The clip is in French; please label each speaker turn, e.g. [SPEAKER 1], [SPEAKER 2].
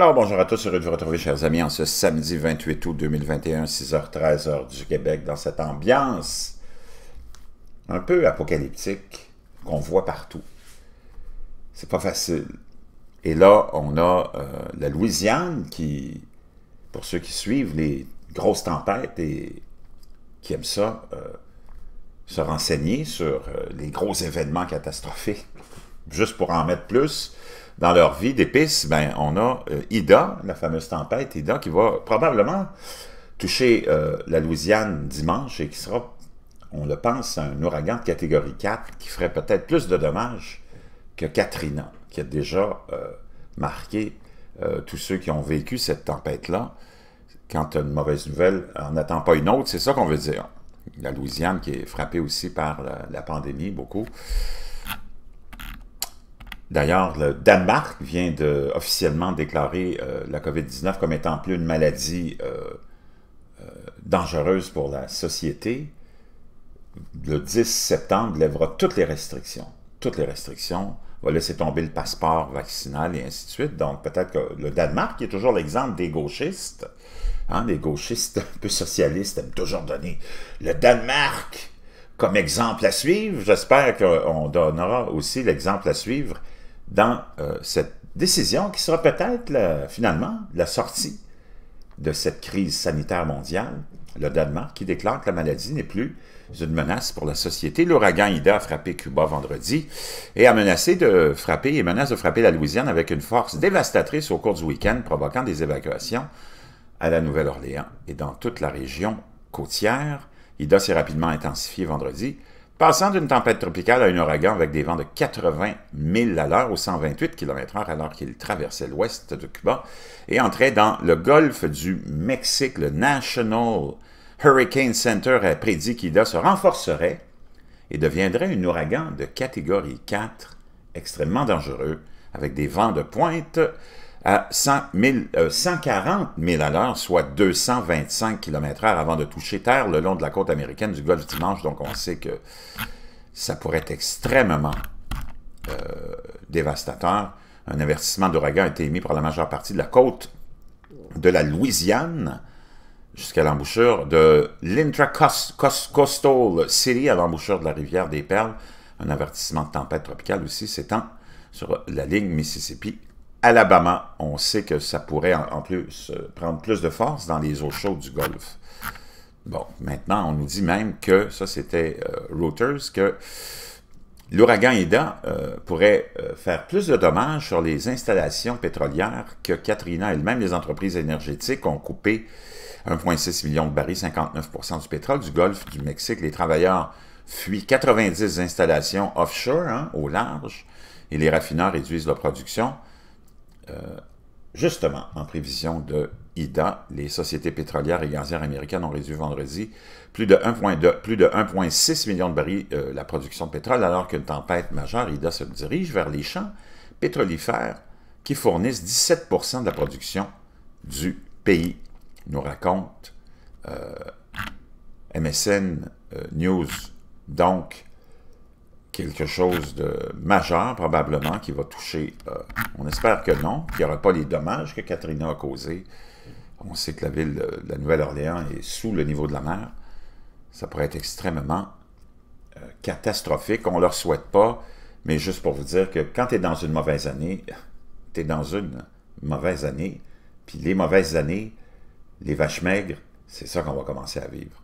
[SPEAKER 1] Alors, bonjour à tous, heureux de vous retrouver, chers amis, en ce samedi 28 août 2021, 6h13 du Québec, dans cette ambiance un peu apocalyptique qu'on voit partout. C'est pas facile. Et là, on a euh, la Louisiane qui, pour ceux qui suivent les grosses tempêtes et qui aiment ça, euh, se renseigner sur euh, les gros événements catastrophiques, juste pour en mettre plus, dans leur vie d'épices, ben, on a euh, Ida, la fameuse tempête Ida, qui va probablement toucher euh, la Louisiane dimanche et qui sera, on le pense, un ouragan de catégorie 4 qui ferait peut-être plus de dommages que Katrina, qui a déjà euh, marqué tous ceux qui ont vécu cette tempête-là. Quand une mauvaise nouvelle, on n'attend pas une autre, c'est ça qu'on veut dire. La Louisiane qui est frappée aussi par la pandémie beaucoup. D'ailleurs, le Danemark vient de officiellement déclarer euh, la COVID-19 comme étant plus une maladie euh, euh, dangereuse pour la société. Le 10 septembre lèvera toutes les restrictions. Toutes les restrictions. Va laisser tomber le passeport vaccinal et ainsi de suite. Donc peut-être que le Danemark, est toujours l'exemple des gauchistes, hein, les gauchistes un peu socialistes aiment toujours donner le Danemark comme exemple à suivre. J'espère qu'on donnera aussi l'exemple à suivre dans euh, cette décision qui sera peut-être finalement la sortie de cette crise sanitaire mondiale, le Danemark qui déclare que la maladie n'est plus une menace pour la société. L'ouragan Ida a frappé Cuba vendredi et a menacé de frapper et menace de frapper la Louisiane avec une force dévastatrice au cours du week-end, provoquant des évacuations à la Nouvelle-Orléans et dans toute la région côtière. Ida s'est rapidement intensifié vendredi Passant d'une tempête tropicale à un ouragan avec des vents de 80 000 à l'heure ou 128 km/h alors qu'il traversait l'ouest de Cuba et entrait dans le golfe du Mexique, le National Hurricane Center a prédit qu'il se renforcerait et deviendrait un ouragan de catégorie 4 extrêmement dangereux avec des vents de pointe à 100 140 000 à l'heure, soit 225 km h avant de toucher terre le long de la côte américaine du golfe du dimanche. Donc, on sait que ça pourrait être extrêmement euh, dévastateur. Un avertissement d'ouragan a été émis par la majeure partie de la côte de la Louisiane jusqu'à l'embouchure de l'Intracoastal City à l'embouchure de la rivière des Perles. Un avertissement de tempête tropicale aussi s'étend sur la ligne Mississippi Alabama, on sait que ça pourrait en plus euh, prendre plus de force dans les eaux chaudes du Golfe. Bon, maintenant, on nous dit même que, ça c'était euh, Reuters, que l'ouragan Ida euh, pourrait faire plus de dommages sur les installations pétrolières que Katrina elle-même. Les entreprises énergétiques ont coupé 1,6 million de barils, 59 du pétrole du Golfe du Mexique. Les travailleurs fuient 90 installations offshore hein, au large et les raffineurs réduisent leur production. Euh, justement en prévision de IDA, les sociétés pétrolières et gazières américaines ont réduit vendredi plus de 1,6 million de barils euh, la production de pétrole, alors qu'une tempête majeure, IDA se dirige vers les champs pétrolifères qui fournissent 17 de la production du pays, nous raconte euh, MSN News. Donc, quelque chose de majeur, probablement, qui va toucher. Euh, on espère que non, qu'il n'y aura pas les dommages que Katrina a causés. On sait que la ville de la Nouvelle-Orléans est sous le niveau de la mer. Ça pourrait être extrêmement euh, catastrophique. On ne leur souhaite pas, mais juste pour vous dire que quand tu es dans une mauvaise année, tu es dans une mauvaise année. Puis les mauvaises années, les vaches maigres, c'est ça qu'on va commencer à vivre.